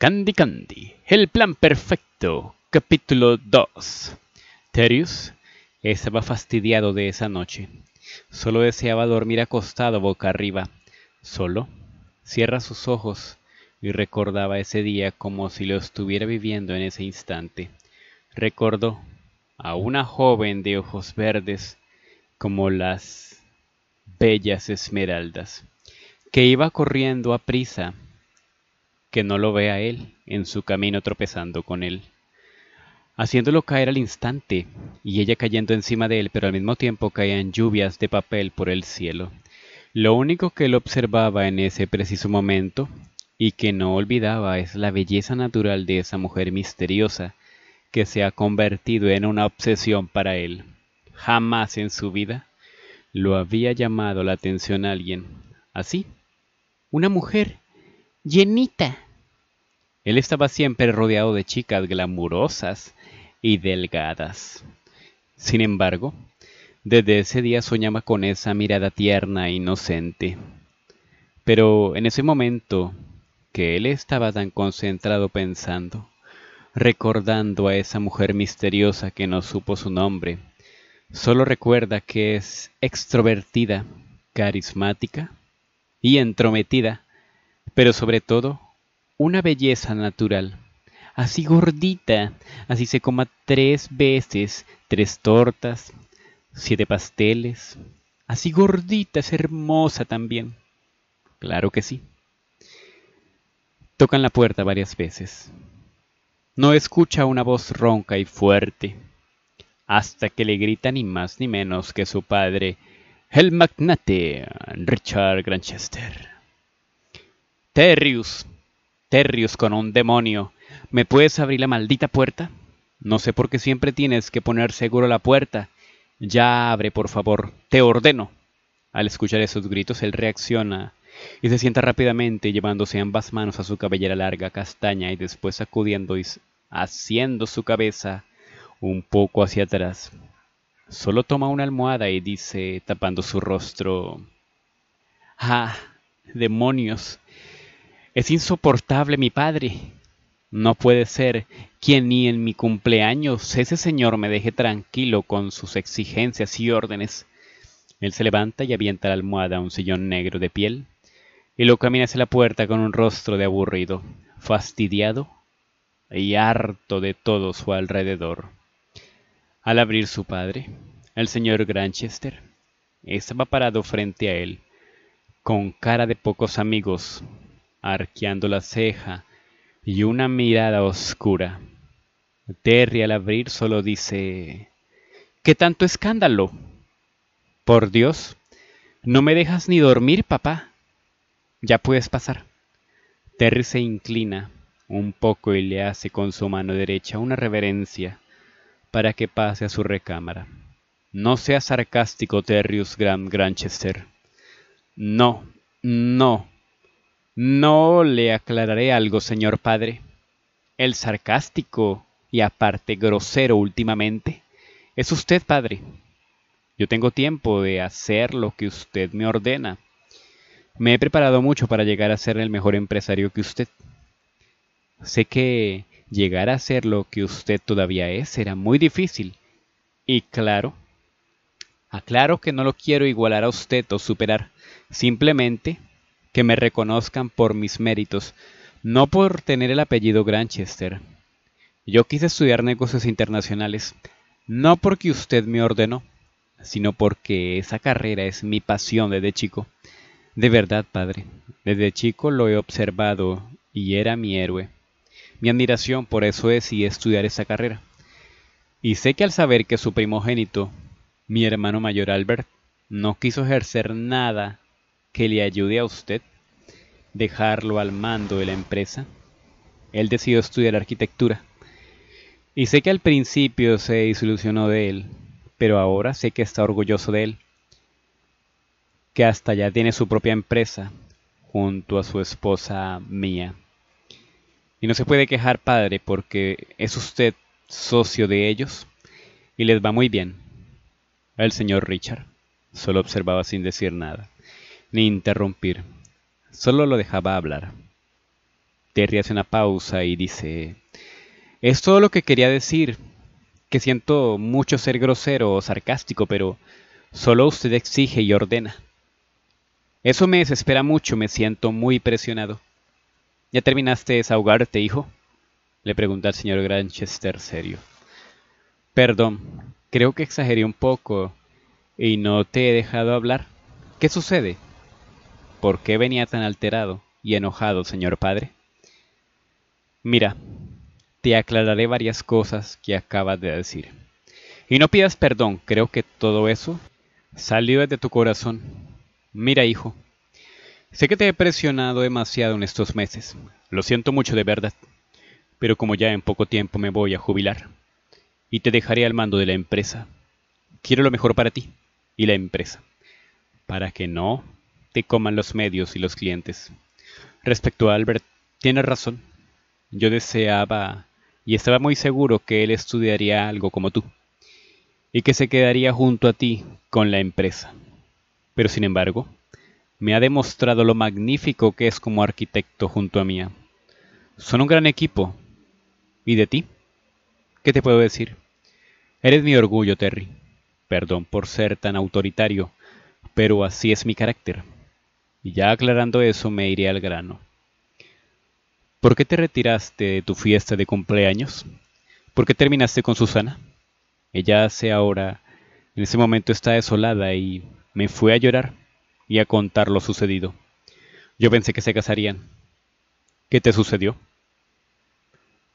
Candy Candy, el plan perfecto, capítulo 2. Terius estaba fastidiado de esa noche. Solo deseaba dormir acostado boca arriba. Solo cierra sus ojos y recordaba ese día como si lo estuviera viviendo en ese instante. Recordó a una joven de ojos verdes como las bellas esmeraldas, que iba corriendo a prisa que no lo vea él en su camino tropezando con él, haciéndolo caer al instante y ella cayendo encima de él, pero al mismo tiempo caían lluvias de papel por el cielo. Lo único que él observaba en ese preciso momento y que no olvidaba es la belleza natural de esa mujer misteriosa que se ha convertido en una obsesión para él. Jamás en su vida lo había llamado la atención a alguien. Así, una mujer llenita él estaba siempre rodeado de chicas glamurosas y delgadas. Sin embargo, desde ese día soñaba con esa mirada tierna e inocente. Pero en ese momento que él estaba tan concentrado pensando, recordando a esa mujer misteriosa que no supo su nombre, solo recuerda que es extrovertida, carismática y entrometida, pero sobre todo una belleza natural. Así gordita, así se coma tres veces, tres tortas, siete pasteles. Así gordita es hermosa también. Claro que sí. Tocan la puerta varias veces. No escucha una voz ronca y fuerte, hasta que le grita ni más ni menos que su padre, el magnate Richard Granchester. Terrius, Terrios con un demonio. ¿Me puedes abrir la maldita puerta? No sé por qué siempre tienes que poner seguro la puerta. Ya abre, por favor. Te ordeno. Al escuchar esos gritos, él reacciona y se sienta rápidamente llevándose ambas manos a su cabellera larga castaña y después sacudiendo y haciendo su cabeza un poco hacia atrás. Solo toma una almohada y dice, tapando su rostro, ¡Ah! ¡Demonios! Es insoportable mi padre. No puede ser que ni en mi cumpleaños ese señor me deje tranquilo con sus exigencias y órdenes. Él se levanta y avienta la almohada a un sillón negro de piel y lo camina hacia la puerta con un rostro de aburrido, fastidiado y harto de todo su alrededor. Al abrir su padre, el señor Granchester estaba parado frente a él, con cara de pocos amigos arqueando la ceja y una mirada oscura. Terry al abrir solo dice, ¿Qué tanto escándalo? Por Dios, no me dejas ni dormir, papá. Ya puedes pasar. Terry se inclina un poco y le hace con su mano derecha una reverencia para que pase a su recámara. No seas sarcástico, Terrius gran Granchester. No, no, no le aclararé algo, señor padre. El sarcástico y aparte grosero últimamente es usted, padre. Yo tengo tiempo de hacer lo que usted me ordena. Me he preparado mucho para llegar a ser el mejor empresario que usted. Sé que llegar a ser lo que usted todavía es será muy difícil. Y claro, aclaro que no lo quiero igualar a usted o superar. Simplemente que me reconozcan por mis méritos, no por tener el apellido Granchester. Yo quise estudiar negocios internacionales, no porque usted me ordenó, sino porque esa carrera es mi pasión desde chico. De verdad, padre, desde chico lo he observado y era mi héroe. Mi admiración por eso es y estudiar esa carrera. Y sé que al saber que su primogénito, mi hermano mayor Albert, no quiso ejercer nada que le ayude a usted dejarlo al mando de la empresa. Él decidió estudiar arquitectura. Y sé que al principio se disolucionó de él, pero ahora sé que está orgulloso de él, que hasta ya tiene su propia empresa junto a su esposa mía. Y no se puede quejar, padre, porque es usted socio de ellos y les va muy bien. El señor Richard solo observaba sin decir nada ni interrumpir. Solo lo dejaba hablar. Terry hace una pausa y dice, es todo lo que quería decir, que siento mucho ser grosero o sarcástico, pero solo usted exige y ordena. Eso me desespera mucho, me siento muy presionado. ¿Ya terminaste de desahogarte, hijo? Le pregunta el señor Granchester serio. Perdón, creo que exageré un poco y no te he dejado hablar. ¿Qué sucede? ¿Por qué venía tan alterado y enojado, señor padre? Mira, te aclararé varias cosas que acabas de decir. Y no pidas perdón, creo que todo eso salió de tu corazón. Mira, hijo, sé que te he presionado demasiado en estos meses. Lo siento mucho de verdad. Pero como ya en poco tiempo me voy a jubilar y te dejaré al mando de la empresa, quiero lo mejor para ti y la empresa. Para que no te coman los medios y los clientes. Respecto a Albert, tienes razón. Yo deseaba y estaba muy seguro que él estudiaría algo como tú y que se quedaría junto a ti con la empresa. Pero sin embargo, me ha demostrado lo magnífico que es como arquitecto junto a mía. Son un gran equipo. ¿Y de ti? ¿Qué te puedo decir? Eres mi orgullo, Terry. Perdón por ser tan autoritario, pero así es mi carácter. Y ya aclarando eso me iré al grano. ¿Por qué te retiraste de tu fiesta de cumpleaños? ¿Por qué terminaste con Susana? Ella hace ahora, en ese momento está desolada y me fue a llorar y a contar lo sucedido. Yo pensé que se casarían. ¿Qué te sucedió?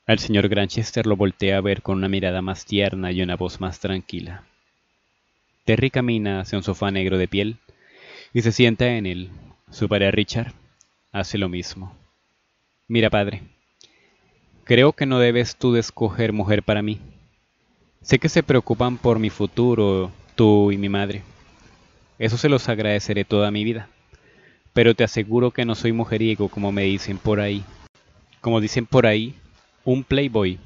Al señor Granchester lo volteé a ver con una mirada más tierna y una voz más tranquila. Terry camina hacia un sofá negro de piel y se sienta en él, su padre Richard hace lo mismo. Mira, padre, creo que no debes tú de escoger mujer para mí. Sé que se preocupan por mi futuro, tú y mi madre. Eso se los agradeceré toda mi vida. Pero te aseguro que no soy mujeriego como me dicen por ahí. Como dicen por ahí, un playboy.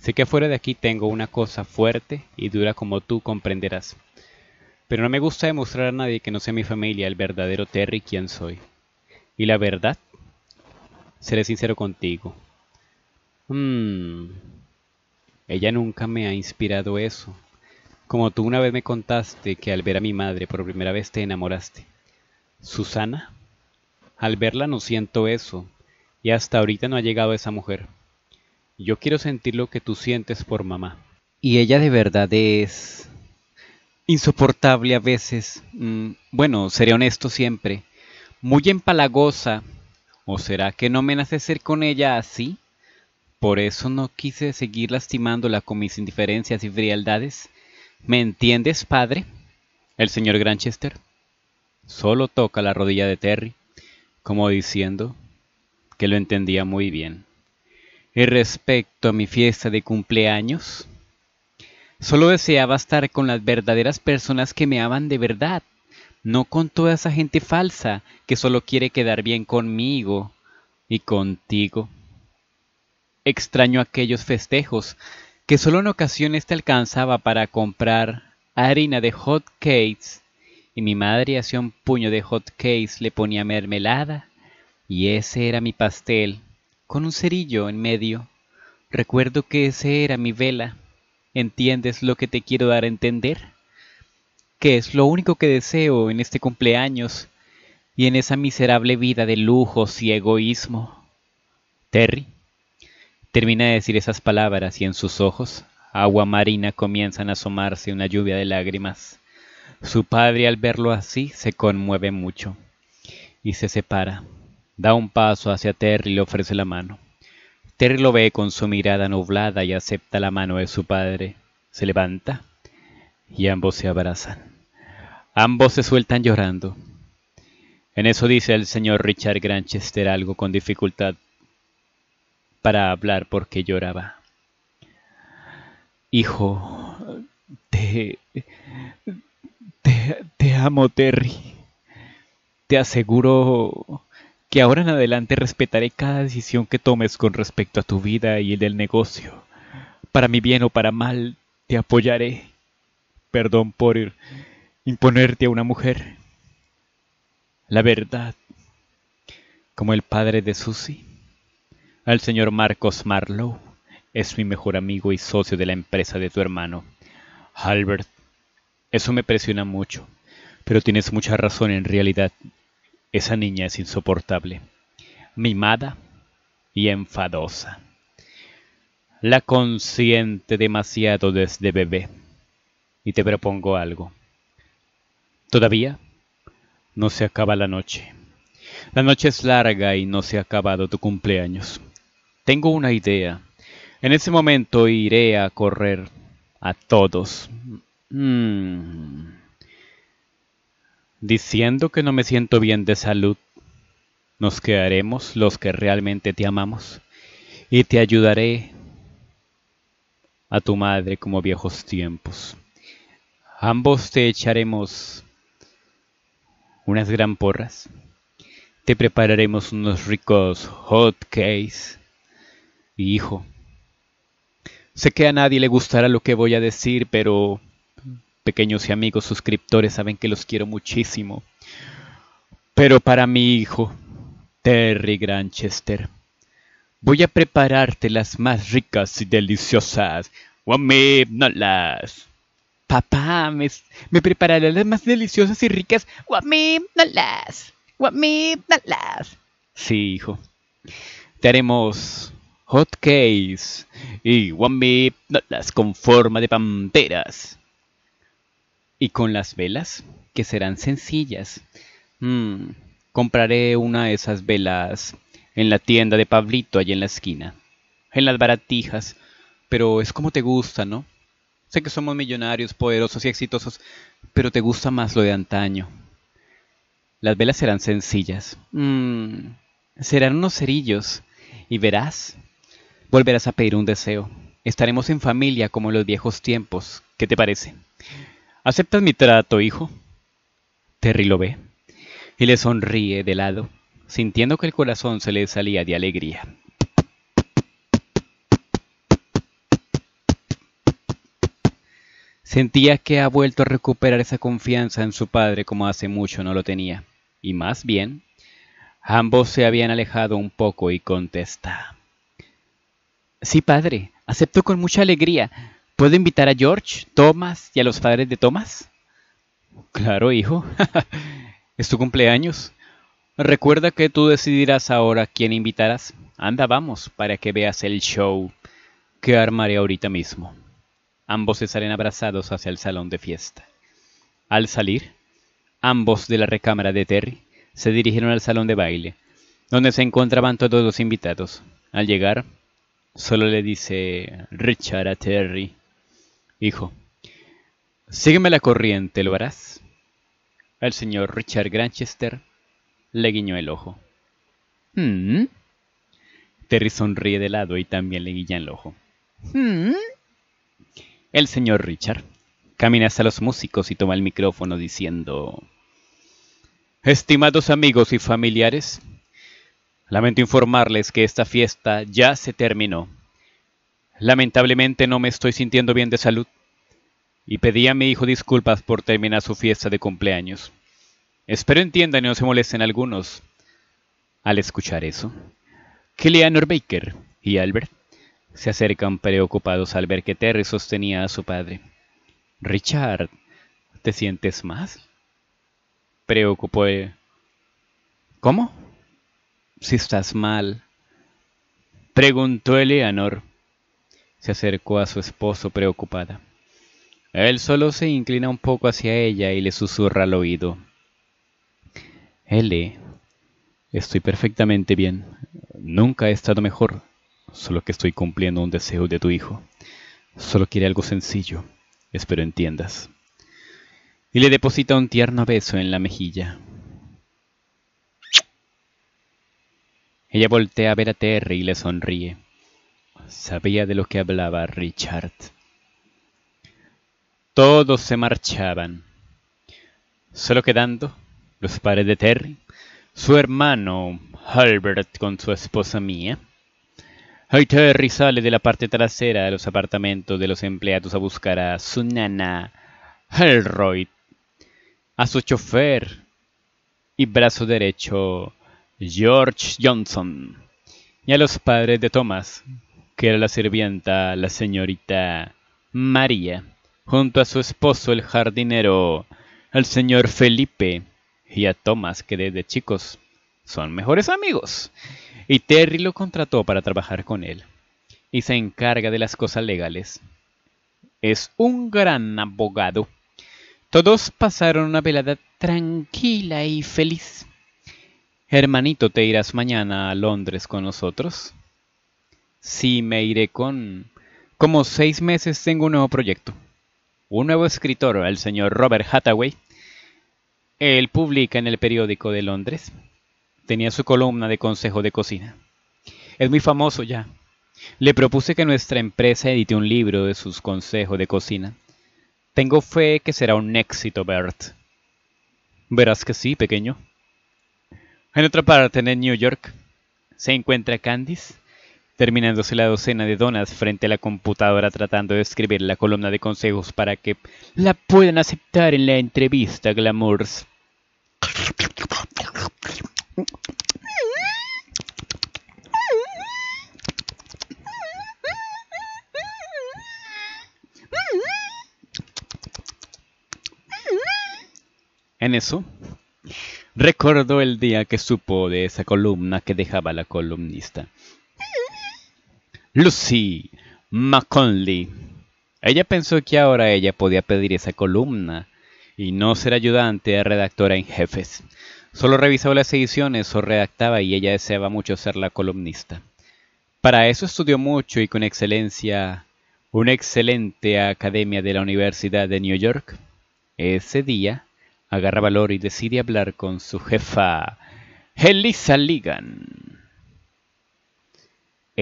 Sé que afuera de aquí tengo una cosa fuerte y dura como tú comprenderás. Pero no me gusta demostrar a nadie que no sea mi familia el verdadero Terry quien soy. Y la verdad, seré sincero contigo. Hmm. Ella nunca me ha inspirado eso. Como tú una vez me contaste que al ver a mi madre por primera vez te enamoraste. Susana, al verla no siento eso, y hasta ahorita no ha llegado esa mujer. Yo quiero sentir lo que tú sientes por mamá. Y ella de verdad es insoportable a veces, mm, bueno, seré honesto siempre, muy empalagosa, ¿o será que no me nace ser con ella así? Por eso no quise seguir lastimándola con mis indiferencias y frialdades. ¿Me entiendes, padre? El señor Granchester solo toca la rodilla de Terry, como diciendo que lo entendía muy bien. Y respecto a mi fiesta de cumpleaños, Solo deseaba estar con las verdaderas personas que me aman de verdad, no con toda esa gente falsa que solo quiere quedar bien conmigo y contigo. Extraño aquellos festejos que solo en ocasiones te alcanzaba para comprar harina de hot cakes y mi madre hacía un puño de hot cakes, le ponía mermelada y ese era mi pastel con un cerillo en medio. Recuerdo que ese era mi vela. ¿Entiendes lo que te quiero dar a entender? Que es lo único que deseo en este cumpleaños y en esa miserable vida de lujos y egoísmo. Terry termina de decir esas palabras y en sus ojos, agua marina, comienzan a asomarse una lluvia de lágrimas. Su padre al verlo así se conmueve mucho y se separa. Da un paso hacia Terry y le ofrece la mano. Terry lo ve con su mirada nublada y acepta la mano de su padre. Se levanta y ambos se abrazan. Ambos se sueltan llorando. En eso dice el señor Richard Granchester algo con dificultad para hablar porque lloraba. Hijo, te, te, te amo, Terry. Te aseguro que ahora en adelante respetaré cada decisión que tomes con respecto a tu vida y el del negocio. Para mi bien o para mal, te apoyaré. Perdón por imponerte a una mujer. La verdad, como el padre de Susie, al señor Marcos Marlowe, es mi mejor amigo y socio de la empresa de tu hermano. Albert, eso me presiona mucho, pero tienes mucha razón en realidad. Esa niña es insoportable, mimada y enfadosa. La consiente demasiado desde bebé. Y te propongo algo. Todavía no se acaba la noche. La noche es larga y no se ha acabado tu cumpleaños. Tengo una idea. En ese momento iré a correr a todos. Mm. Diciendo que no me siento bien de salud, nos quedaremos los que realmente te amamos y te ayudaré a tu madre como viejos tiempos. Ambos te echaremos unas gran porras, te prepararemos unos ricos hot cakes y hijo. Sé que a nadie le gustará lo que voy a decir, pero pequeños y amigos suscriptores saben que los quiero muchísimo. Pero para mi hijo, Terry Granchester, voy a prepararte las más ricas y deliciosas las Papá, me, me preparará las más deliciosas y ricas guamínolas. las Sí, hijo. Te haremos hot cakes y las con forma de panteras. ¿Y con las velas? Que serán sencillas. Hmm, compraré una de esas velas en la tienda de Pablito allá en la esquina. En las baratijas. Pero es como te gusta, ¿no? Sé que somos millonarios, poderosos y exitosos, pero te gusta más lo de antaño. Las velas serán sencillas. Hmm, serán unos cerillos. Y verás, volverás a pedir un deseo. Estaremos en familia como en los viejos tiempos. ¿Qué te parece? ¿Aceptas mi trato, hijo? Terry lo ve y le sonríe de lado, sintiendo que el corazón se le salía de alegría. Sentía que ha vuelto a recuperar esa confianza en su padre como hace mucho no lo tenía, y más bien, ambos se habían alejado un poco y contesta. Sí, padre, acepto con mucha alegría. ¿Puedo invitar a George, Thomas y a los padres de Thomas? Claro, hijo. es tu cumpleaños. Recuerda que tú decidirás ahora quién invitarás. Anda, vamos, para que veas el show que armaré ahorita mismo. Ambos se salen abrazados hacia el salón de fiesta. Al salir, ambos de la recámara de Terry se dirigieron al salón de baile, donde se encontraban todos los invitados. Al llegar, solo le dice Richard a Terry, Hijo, sígueme la corriente, ¿lo harás? El señor Richard Granchester le guiñó el ojo. ¿Mm? Terry sonríe de lado y también le guiña el ojo. ¿Mm? El señor Richard camina hacia los músicos y toma el micrófono diciendo... Estimados amigos y familiares, lamento informarles que esta fiesta ya se terminó. Lamentablemente no me estoy sintiendo bien de salud. Y pedí a mi hijo disculpas por terminar su fiesta de cumpleaños. Espero entiendan y no se molesten algunos al escuchar eso. Eleanor Baker y Albert se acercan preocupados al ver que Terry sostenía a su padre. Richard, ¿te sientes más? Preocupó. ¿Cómo? Si estás mal. Preguntó Eleanor se acercó a su esposo preocupada. Él solo se inclina un poco hacia ella y le susurra al oído. L, estoy perfectamente bien. Nunca he estado mejor, solo que estoy cumpliendo un deseo de tu hijo. Solo quiere algo sencillo. Espero entiendas. Y le deposita un tierno beso en la mejilla. Ella voltea a ver a Terry y le sonríe. Sabía de lo que hablaba Richard. Todos se marchaban, solo quedando los padres de Terry, su hermano Albert con su esposa mía Hoy Terry sale de la parte trasera de los apartamentos de los empleados a buscar a su nana Elroy, a su chofer y brazo derecho George Johnson y a los padres de Thomas que era la sirvienta, la señorita María, junto a su esposo, el jardinero, al señor Felipe y a Tomás que desde chicos son mejores amigos. Y Terry lo contrató para trabajar con él y se encarga de las cosas legales. Es un gran abogado. Todos pasaron una velada tranquila y feliz. Hermanito, ¿te irás mañana a Londres con nosotros? Sí, me iré con... Como seis meses tengo un nuevo proyecto. Un nuevo escritor, el señor Robert Hathaway. Él publica en el periódico de Londres. Tenía su columna de consejo de cocina. Es muy famoso ya. Le propuse que nuestra empresa edite un libro de sus consejos de cocina. Tengo fe que será un éxito, Bert. Verás que sí, pequeño. En otra parte, en New York, se encuentra Candice, terminándose la docena de donas frente a la computadora tratando de escribir la columna de consejos para que la puedan aceptar en la entrevista Glamours. En eso, recordó el día que supo de esa columna que dejaba la columnista. Lucy McConley. Ella pensó que ahora ella podía pedir esa columna y no ser ayudante A redactora en jefes. Solo revisaba las ediciones o redactaba y ella deseaba mucho ser la columnista. Para eso estudió mucho y con excelencia una excelente academia de la Universidad de New York. Ese día agarra valor y decide hablar con su jefa, Elisa Ligan.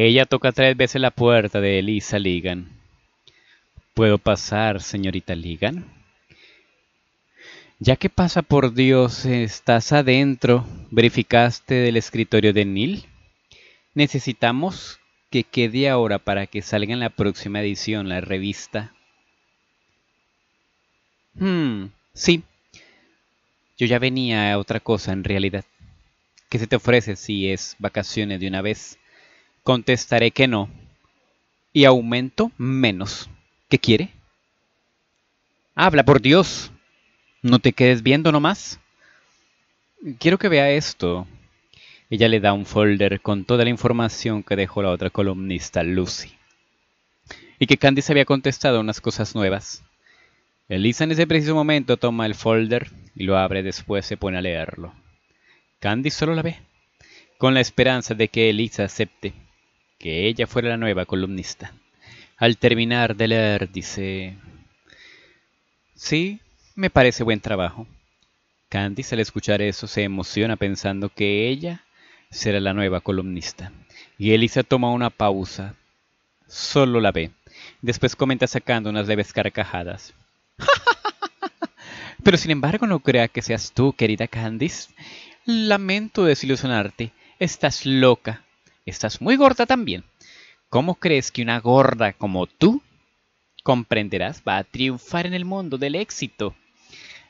Ella toca tres veces la puerta de Elisa Ligan. ¿Puedo pasar, señorita Ligan? Ya que pasa por Dios, estás adentro. ¿Verificaste del escritorio de Neil? Necesitamos que quede ahora para que salga en la próxima edición la revista. Hmm, sí. Yo ya venía a otra cosa en realidad. ¿Qué se te ofrece si es vacaciones de una vez? Contestaré que no. Y aumento menos. ¿Qué quiere? Habla, por Dios. No te quedes viendo nomás. Quiero que vea esto. Ella le da un folder con toda la información que dejó la otra columnista, Lucy. Y que se había contestado unas cosas nuevas. Elisa en ese preciso momento toma el folder y lo abre, después se pone a leerlo. Candy solo la ve, con la esperanza de que Elisa acepte que ella fuera la nueva columnista. Al terminar de leer, dice... Sí, me parece buen trabajo. Candice al escuchar eso se emociona pensando que ella será la nueva columnista. Y Elisa toma una pausa. Solo la ve. Después comenta sacando unas leves carcajadas. Pero sin embargo no crea que seas tú, querida Candice. Lamento desilusionarte. Estás loca estás muy gorda también. ¿Cómo crees que una gorda como tú, comprenderás, va a triunfar en el mundo del éxito?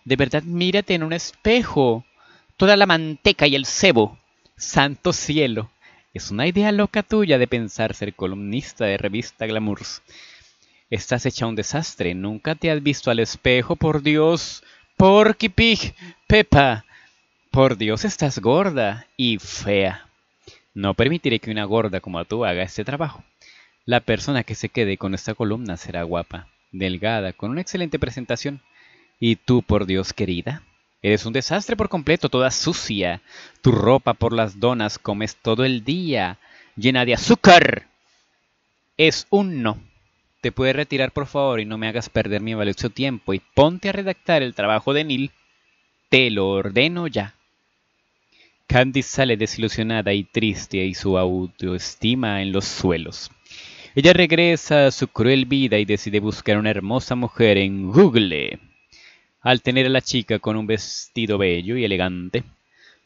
De verdad, mírate en un espejo. Toda la manteca y el cebo. Santo cielo. Es una idea loca tuya de pensar ser columnista de revista Glamours. Estás hecha un desastre. Nunca te has visto al espejo, por Dios. Por Pig, Pepa. Por Dios, estás gorda y fea. No permitiré que una gorda como tú haga este trabajo. La persona que se quede con esta columna será guapa, delgada, con una excelente presentación. Y tú, por Dios querida, eres un desastre por completo, toda sucia. Tu ropa por las donas comes todo el día, llena de azúcar. Es un no. Te puedes retirar, por favor, y no me hagas perder mi valioso tiempo y ponte a redactar el trabajo de Neil. Te lo ordeno ya. Candy sale desilusionada y triste y su autoestima en los suelos. Ella regresa a su cruel vida y decide buscar una hermosa mujer en Google. Al tener a la chica con un vestido bello y elegante,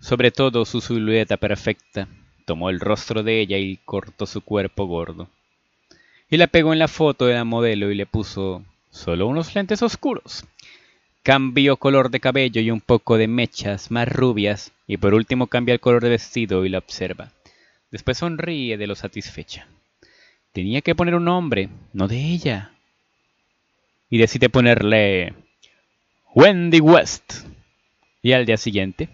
sobre todo su silueta perfecta, tomó el rostro de ella y cortó su cuerpo gordo. Y la pegó en la foto de la modelo y le puso solo unos lentes oscuros Cambio color de cabello y un poco de mechas más rubias y por último cambia el color de vestido y la observa. Después sonríe de lo satisfecha. Tenía que poner un nombre, no de ella. Y decide ponerle Wendy West. Y al día siguiente,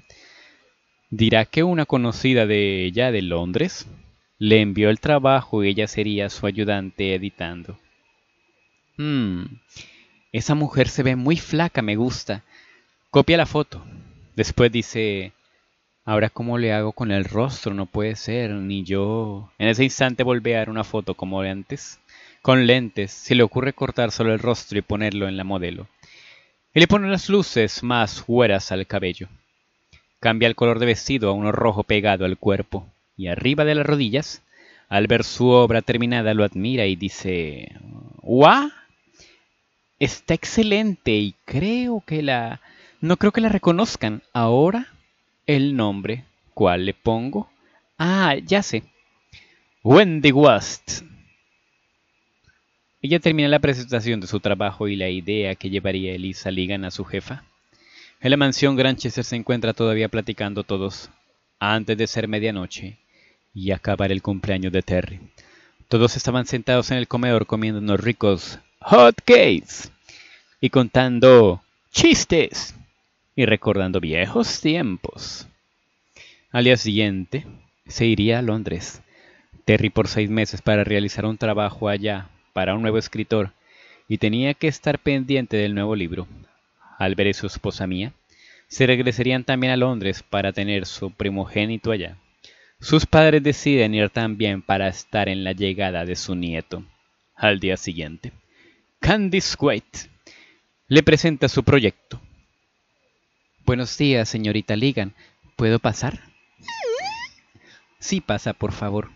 dirá que una conocida de ella de Londres le envió el trabajo y ella sería su ayudante editando. Hmm. Esa mujer se ve muy flaca, me gusta. Copia la foto. Después dice, ahora cómo le hago con el rostro, no puede ser, ni yo. En ese instante volve a dar una foto como de antes, con lentes. Se le ocurre cortar solo el rostro y ponerlo en la modelo. Y le pone las luces más fueras al cabello. Cambia el color de vestido a uno rojo pegado al cuerpo. Y arriba de las rodillas, al ver su obra terminada, lo admira y dice, ¡Guau! está excelente y creo que la... No creo que la reconozcan. Ahora, el nombre. ¿Cuál le pongo? Ah, ya sé. Wendy West. Ella termina la presentación de su trabajo y la idea que llevaría Elisa Ligan a su jefa. En la mansión Granchester se encuentra todavía platicando todos antes de ser medianoche y acabar el cumpleaños de Terry. Todos estaban sentados en el comedor comiendo unos ricos hotcakes y contando chistes y recordando viejos tiempos. Al día siguiente se iría a Londres, Terry por seis meses para realizar un trabajo allá para un nuevo escritor y tenía que estar pendiente del nuevo libro. Al ver su esposa mía, se regresarían también a Londres para tener su primogénito allá. Sus padres deciden ir también para estar en la llegada de su nieto. Al día siguiente, Candice White le presenta su proyecto. Buenos días, señorita Ligan. ¿Puedo pasar? Sí, pasa, por favor.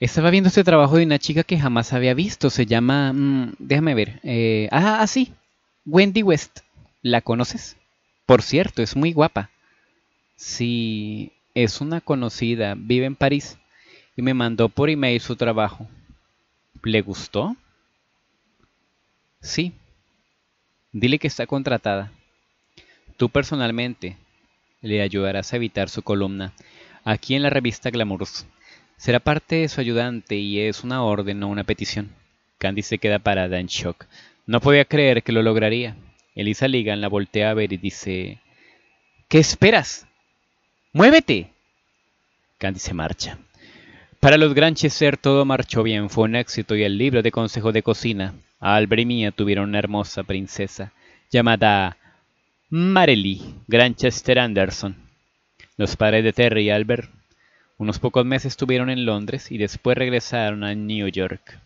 Estaba viendo este trabajo de una chica que jamás había visto. Se llama... Mm, déjame ver. Eh, ah, ah, sí. Wendy West. ¿La conoces? Por cierto, es muy guapa. Sí, es una conocida. Vive en París. Y me mandó por email su trabajo. ¿Le gustó? Sí. Dile que está contratada. Tú personalmente le ayudarás a evitar su columna aquí en la revista Glamour. Será parte de su ayudante y es una orden, no una petición. Candy se queda parada en shock. No podía creer que lo lograría. Elisa Ligan la voltea a ver y dice... ¿Qué esperas? ¡Muévete! Candy se marcha. Para los Granchester todo marchó bien, fue un éxito y el libro de consejos de cocina. Albre y Mía tuvieron una hermosa princesa llamada Marely Granchester Anderson. Los padres de Terry y Albert unos pocos meses estuvieron en Londres y después regresaron a New York.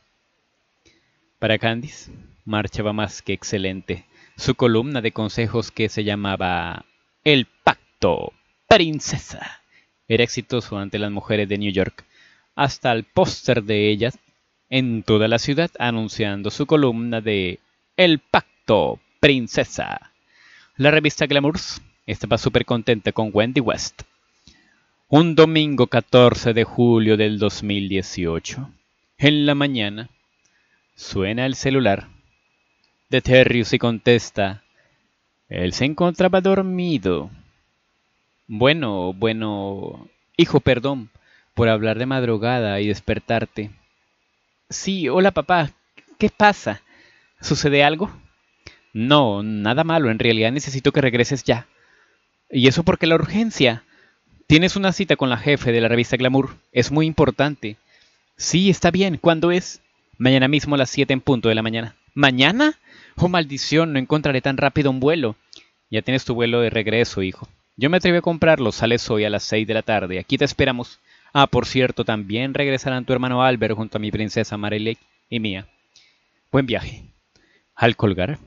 Para Candice marchaba más que excelente. Su columna de consejos que se llamaba El Pacto Princesa era exitoso ante las mujeres de New York hasta el póster de ella en toda la ciudad anunciando su columna de El Pacto, Princesa. La revista Glamours estaba súper contenta con Wendy West. Un domingo 14 de julio del 2018, en la mañana, suena el celular de Terry y contesta. Él se encontraba dormido. Bueno, bueno, hijo, perdón, por hablar de madrugada y despertarte. Sí, hola papá, ¿qué pasa? ¿Sucede algo? No, nada malo, en realidad necesito que regreses ya. ¿Y eso porque la urgencia? Tienes una cita con la jefe de la revista Glamour, es muy importante. Sí, está bien, ¿cuándo es? Mañana mismo a las 7 en punto de la mañana. ¿Mañana? Oh, maldición, no encontraré tan rápido un vuelo. Ya tienes tu vuelo de regreso, hijo. Yo me atreví a comprarlo, sales hoy a las 6 de la tarde, aquí te esperamos. Ah, por cierto, también regresarán tu hermano Álvaro junto a mi princesa Marilek y mía. Buen viaje. Al colgar,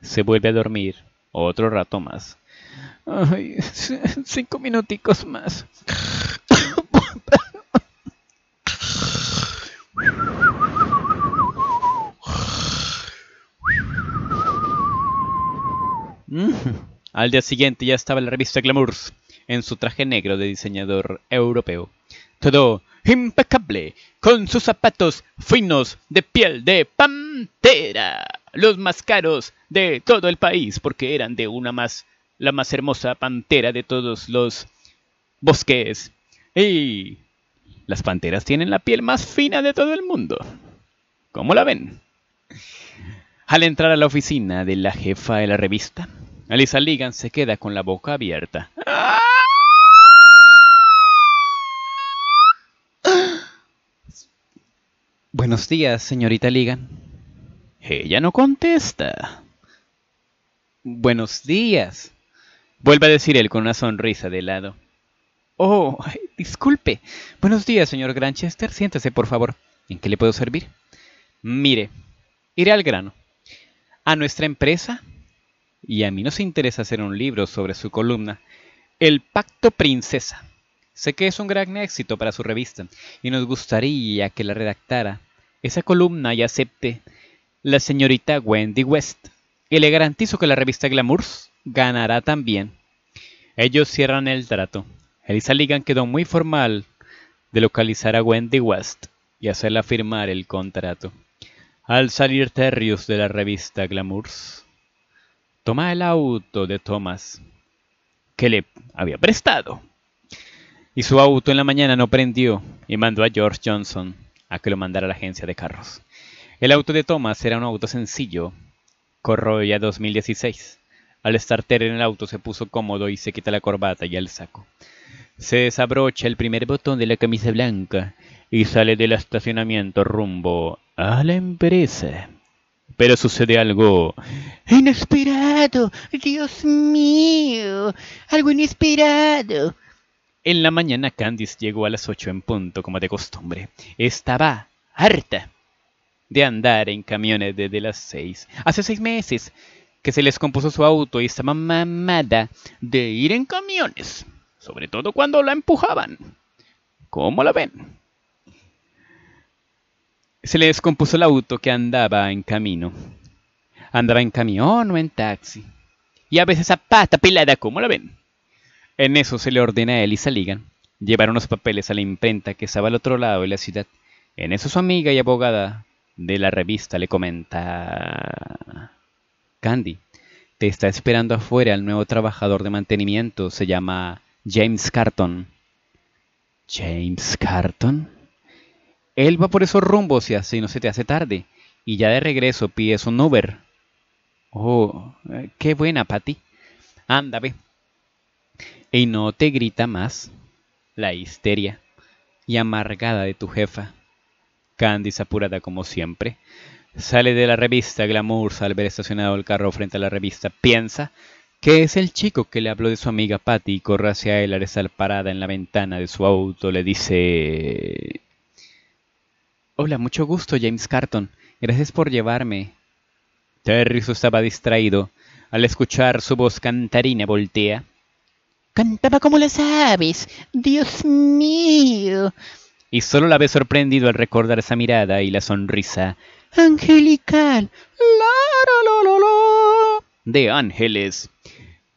se vuelve a dormir otro rato más. cinco minuticos más. Mm, al día siguiente ya estaba la revista Glamours en su traje negro de diseñador europeo. Todo impecable, con sus zapatos finos de piel de pantera, los más caros de todo el país, porque eran de una más, la más hermosa pantera de todos los bosques. Y las panteras tienen la piel más fina de todo el mundo. ¿Cómo la ven? Al entrar a la oficina de la jefa de la revista, Alisa Ligan se queda con la boca abierta. ¡Ah! Buenos días, señorita Ligan. Ella no contesta. Buenos días. Vuelve a decir él con una sonrisa de lado. Oh, disculpe. Buenos días, señor Granchester. Siéntese, por favor. ¿En qué le puedo servir? Mire, iré al grano. A nuestra empresa, y a mí nos interesa hacer un libro sobre su columna, El Pacto Princesa. Sé que es un gran éxito para su revista y nos gustaría que la redactara esa columna y acepte la señorita Wendy West. Y le garantizo que la revista Glamours ganará también. Ellos cierran el trato. Elisa Ligan quedó muy formal de localizar a Wendy West y hacerla firmar el contrato. Al salir Terrius de la revista Glamours toma el auto de Thomas que le había prestado y su auto en la mañana no prendió y mandó a George Johnson a que lo mandara a la agencia de carros. El auto de Thomas era un auto sencillo, Corroya 2016. Al starter en el auto se puso cómodo y se quita la corbata y el saco. Se desabrocha el primer botón de la camisa blanca y sale del estacionamiento rumbo a la empresa. Pero sucede algo inesperado, Dios mío, algo inesperado. En la mañana Candice llegó a las ocho en punto, como de costumbre. Estaba harta de andar en camiones desde las seis. Hace seis meses que se les compuso su auto y estaba mamada de ir en camiones, sobre todo cuando la empujaban. ¿Cómo la ven? Se les descompuso el auto que andaba en camino. Andaba en camión o en taxi. Y a veces a pata pelada, ¿cómo la ven? En eso se le ordena a él y Saligan llevar unos papeles a la imprenta que estaba al otro lado de la ciudad. En eso su amiga y abogada de la revista le comenta... Candy, te está esperando afuera el nuevo trabajador de mantenimiento. Se llama James Carton. ¿James Carton? Él va por esos rumbos y así no se te hace tarde. Y ya de regreso pides un Uber. Oh, eh, qué buena, Patty. Anda, ve, y no te grita más la histeria y amargada de tu jefa. Candice, apurada como siempre, sale de la revista Glamour al ver estacionado el carro frente a la revista. Piensa que es el chico que le habló de su amiga Patty y corre hacia él al estar parada en la ventana de su auto. Le dice... Hola, mucho gusto, James Carton. Gracias por llevarme. Terry estaba distraído. Al escuchar su voz cantarina voltea Cantaba como las aves. Dios mío. Y solo la había sorprendido al recordar esa mirada y la sonrisa. Angelical. La, la, la, de ángeles.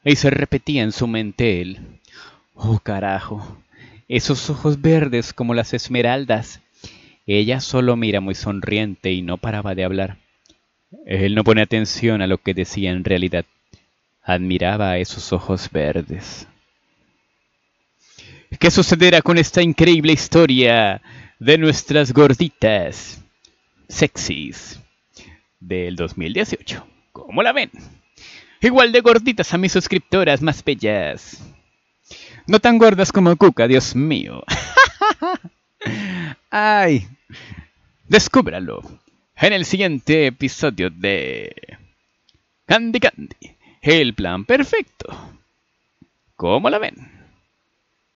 Y se repetía en su mente él. Oh carajo. Esos ojos verdes como las esmeraldas. Ella solo mira muy sonriente y no paraba de hablar. Él no pone atención a lo que decía en realidad. Admiraba esos ojos verdes qué sucederá con esta increíble historia de nuestras gorditas sexys del 2018. ¿Cómo la ven? Igual de gorditas a mis suscriptoras más bellas. No tan gordas como Cuca, Dios mío. Ay, descúbralo en el siguiente episodio de Candy Candy, el plan perfecto. ¿Cómo la ven?